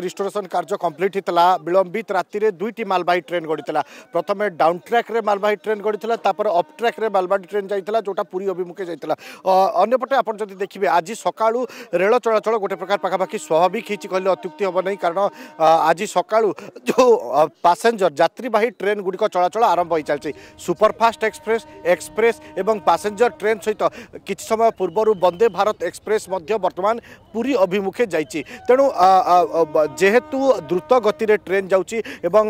restoration କାର୍ଯ୍ୟ complete ହୋଇଥିଲା ବିଳମ୍ବିତ ରାତିରେ ଦୁଇଟି ମାଲବାହୀ ଟ୍ରେନ୍ ଗଡ଼ିଥିଲା ପ୍ରଥମେ ଡାଉନ୍ ଟ୍ରାକ୍ରେ ମାଲବାହୀ ଟ୍ରେନ୍ ଗଡ଼ିଥିଲା ତାପରେ ଅପ୍ ଟ୍ରାକ୍ରେ ମାଲବାହୀ ଟ୍ରେନ୍ ଯାଇଥିଲା ଯେଉଁଟା ପୁରୀ ଅଭିମୁଖେ ଯାଇଥିଲା ଅନ୍ୟପଟେ ଆପଣ ଯଦି ଦେଖିବେ ଆଜି ସକାଳୁ ରେଳ ଚଳାଚଳ ଗୋଟେ ପ୍ରକାର ପାଖାପାଖି ସ୍ୱାଭାବିକ ହେଇଛି କହିଲେ ଅତ୍ୟୁକ୍ତି ହେବ ନାହିଁ କାରଣ ଆଜି ସକାଳୁ ଯେଉଁ ପାସେଞ୍ଜର ଯାତ୍ରୀବାହୀ ଟ୍ରେନ୍ ଗୁଡ଼ିକ ଚଳାଚଳ ଆରମ୍ଭ ହୋଇଚାଲିଛି ସୁପରଫାଷ୍ଟ ଏକ୍ସପ୍ରେସ୍ ଏକ୍ସପ୍ରେସ୍ ଏବଂ ପାସେଞ୍ଜର ଟ୍ରେନ୍ ସହିତ କିଛି ସମୟ ପୂର୍ବରୁ ବନ୍ଦେ ଭାରତ ଏକ୍ସପ୍ରେସ୍ ମଧ୍ୟ ବର୍ତ୍ତମାନ ପୁରୀ ଅଭିମୁଖେ ଯାଇଛି ତେଣୁ যেহেতু দ্রুত গতিরে ট্রেন যাচ্ছি এবং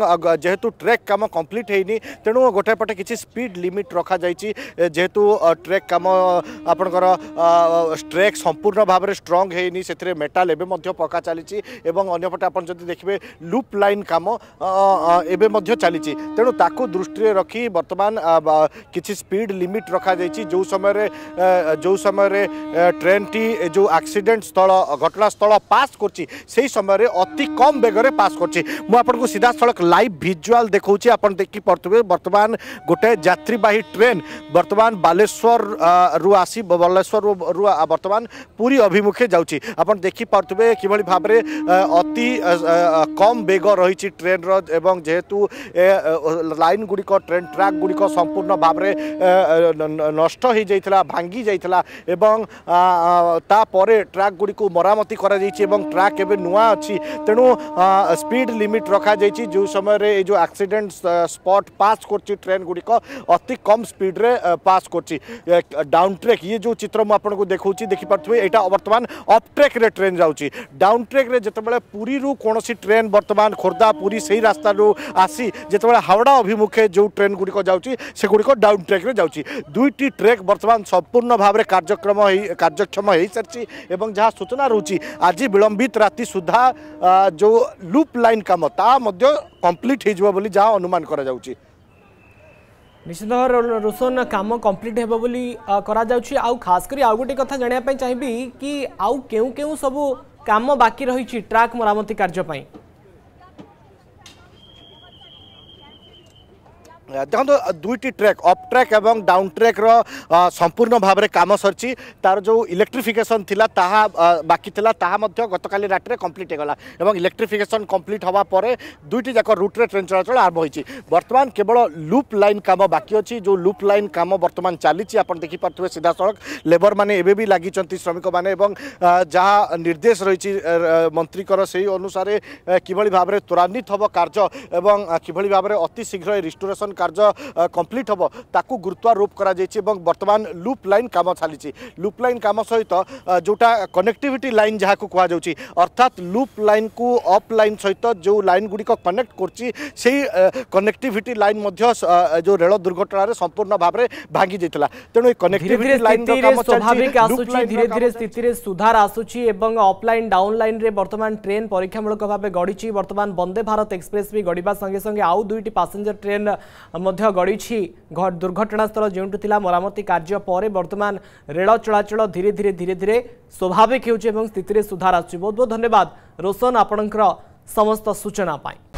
যেহেতু ট্রেক কাম কমপ্লিট হয়নি তেমন গোটায়ে পটে কিছু স্পিড লিমিট রখা যাই যেহেতু ট্রেক কাম আপনার ট্রেক সম্পূর্ণ ভাবে স্ট্রং হয়নি সেতরে মেটাল এবে পকা চালিছি এবং অন্যপটে আপনার যদি দেখবে লুপ লাইন কাম এবে চালিছি তেমন তাকে দৃষ্টি রাখি বর্তমান কিছু স্পিড লিমিট রখা যাই যে সময় যে সময় ট্রেনটি যে আক্সিডেন্ট স্থল ঘটনাস্থল পাস করছি সেই সময় অতি কম বেগরে পাস করছি মু আপনার সিধা সড়ক লাইভ ভিজুয়াল দেখছি আপনার দেখি দেখিপারে বর্তমান গোটে যাত্রীবাহী ট্রেন বর্তমান বালেশ্বর রু আসি বালেশ্বর রু বর্তমান পুরী অভিমুখে যাচ্ছি আপনার দেখি দেখিপারে কিভাবে ভাবে অতি কম বেগ রয়েছে ট্রেনর এবং যেহেতু লাইন গুড়ি ট্রেন ট্রাক গুড়ি সম্পূর্ণ ভাবে নষ্ট হয়ে যাই ভাঙ্গি যাই এবং তাপরে ট্রাক গুড়ি মরামতি করা যাই এবং ট্রাক এবে নূয়া অছি तेणु स्पीड लिमिट रखा जाइए जो समय रे जो एक्सीडेंट स्पॉट पास कर ट्रेन गुड़िक अति कम स्पीड रे पास कर डाउन ट्रेक ये जो चित्र मुझे देखा देखिपे ये बर्तमान अफ ट्रेक ट्रेन जाऊँगी डाउन ट्रेक में जितेबाला पूरी रू कौन ट्रेन बर्तमान खोर्धा पूरी से ही रास्त आसी जो हावड़ा अभिमुखे जो ट्रेन गुड़िक जागुड़ डाउन ट्रेक जा जाऊँगी ट्रेक बर्तमान संपूर्ण भाव में कार्यक्रम कार्यक्षम हो सूचना रोचे आज विलंबित राति सुधा जो लुप लाइन कम ता कम्प्लीट हो जहाँ अनुमान କରାଯାଉଛି निश्चित भाव रोशन कम कम्प्लीट हो आउ खास गोटे कथा जानापी कि आउ के सब कम बाकी रही ट्राक मरामती कार्यपाई ଦେଖନ୍ତୁ ଦୁଇଟି ଟ୍ରେକ୍ ଅପ୍ ଟ୍ରେକ୍ ଏବଂ ଡାଉନ୍ ଟ୍ରେକ୍ର ସମ୍ପୂର୍ଣ୍ଣ ଭାବରେ କାମ ସରିଛି ତାର ଯେଉଁ ଇଲେକ୍ଟ୍ରିଫିକେସନ୍ ଥିଲା ତାହା ବାକି ଥିଲା ତାହା ମଧ୍ୟ ଗତକାଲି ରାତିରେ କମ୍ପ୍ଲିଟ୍ ହୋଇଗଲା ଏବଂ ଇଲେକ୍ଟ୍ରିଫିକେସନ୍ କମ୍ପ୍ଲିଟ୍ ହେବା ପରେ ଦୁଇଟି ଯାକ ରୁଟ୍ରେ ଟ୍ରେନ୍ ଚଳାଚଳ ଆରମ୍ଭ ହୋଇଛି ବର୍ତ୍ତମାନ କେବଳ ଲୁପ୍ ଲାଇନ୍ କାମ ବାକି ଅଛି ଯେଉଁ ଲୁପ୍ ଲାଇନ୍ କାମ ବର୍ତ୍ତମାନ ଚାଲିଛି ଆପଣ ଦେଖିପାରୁଥିବେ ସିଧାସଳଖ ଲେବର୍ମାନେ ଏବେ ବି ଲାଗିଛନ୍ତି ଶ୍ରମିକମାନେ ଏବଂ ଯାହା ନିର୍ଦ୍ଦେଶ ରହିଛି ମନ୍ତ୍ରୀଙ୍କର ସେହି ଅନୁସାରେ କିଭଳି ଭାବରେ ତ୍ୱରାନ୍ୱିତ ହେବ କାର୍ଯ୍ୟ ଏବଂ କିଭଳି ଭାବରେ ଅତି ଶୀଘ୍ର ଏ ରିଷ୍ଟୋରେସନ୍ କାର୍ଯ୍ୟ କମ୍ପ୍ଲିଟ୍ ହେବ ତାକୁ ଗୁରୁତ୍ୱାରୋପ କରାଯାଇଛି ଏବଂ ବର୍ତ୍ତମାନ ଲୁପ୍ ଲାଇନ୍ କାମ ଚାଲିଛି ଲୁପ୍ ଲାଇନ୍ କାମ ସହିତ ଯେଉଁଟା କନେକ୍ଟିଭିଟି ଲାଇନ୍ ଯାହାକୁ କୁହାଯାଉଛି ଅର୍ଥାତ୍ ଲୁପ୍ ଲାଇନ୍କୁ ଅପ୍ ଲାଇନ୍ ସହିତ ଯେଉଁ ଲାଇନ୍ ଗୁଡ଼ିକ କନେକ୍ଟ କରୁଛି ସେଇ କନେକ୍ଟିଭିଟି ଲାଇନ୍ ମଧ୍ୟ ଯେଉଁ ରେଳ ଦୁର୍ଘଟଣାରେ ସମ୍ପୂର୍ଣ୍ଣ ଭାବରେ ଭାଙ୍ଗି ଯାଇଥିଲା ତେଣୁ ଏ କନେକ୍ଟିଭିଟି ଲାଇନ୍ ସ୍ୱାଭାବିକ ଆସୁଛି ଧୀରେ ଧୀରେ ସ୍ଥିତିରେ ସୁଧାର ଆସୁଛି ଏବଂ ଅଫ୍ଲାଇନ୍ ଡାଉନ୍ ଲାଇନ୍ରେ ବର୍ତ୍ତମାନ ଟ୍ରେନ୍ ପରୀକ୍ଷାମୂଳକ ଭାବେ ଗଢ଼ିଛି ବର୍ତ୍ତମାନ ବନ୍ଦେ ଭାରତ ଏକ୍ସପ୍ରେସ୍ ବି ଗଢ଼ିବା ସଙ୍ଗେ ସଙ୍ଗେ ଆଉ ଦୁଇଟି ପାସେଞ୍ଜର ଟ୍ରେନ୍ ମଧ୍ୟ ଗଡ଼ିଛି ଦୁର୍ଘଟଣାସ୍ଥଳ ଯେଉଁଠି ଥିଲା ମରାମତି କାର୍ଯ୍ୟ ପରେ ବର୍ତ୍ତମାନ ରେଳ ଚଳାଚଳ ଧୀରେ ଧୀରେ ଧୀରେ ଧୀରେ ସ୍ୱାଭାବିକ ହେଉଛି ଏବଂ ସ୍ଥିତିରେ ସୁଧାର ଆସୁଛି ବହୁତ ବହୁତ ଧନ୍ୟବାଦ ରୋଶନ ଆପଣଙ୍କର ସମସ୍ତ ସୂଚନା ପାଇଁ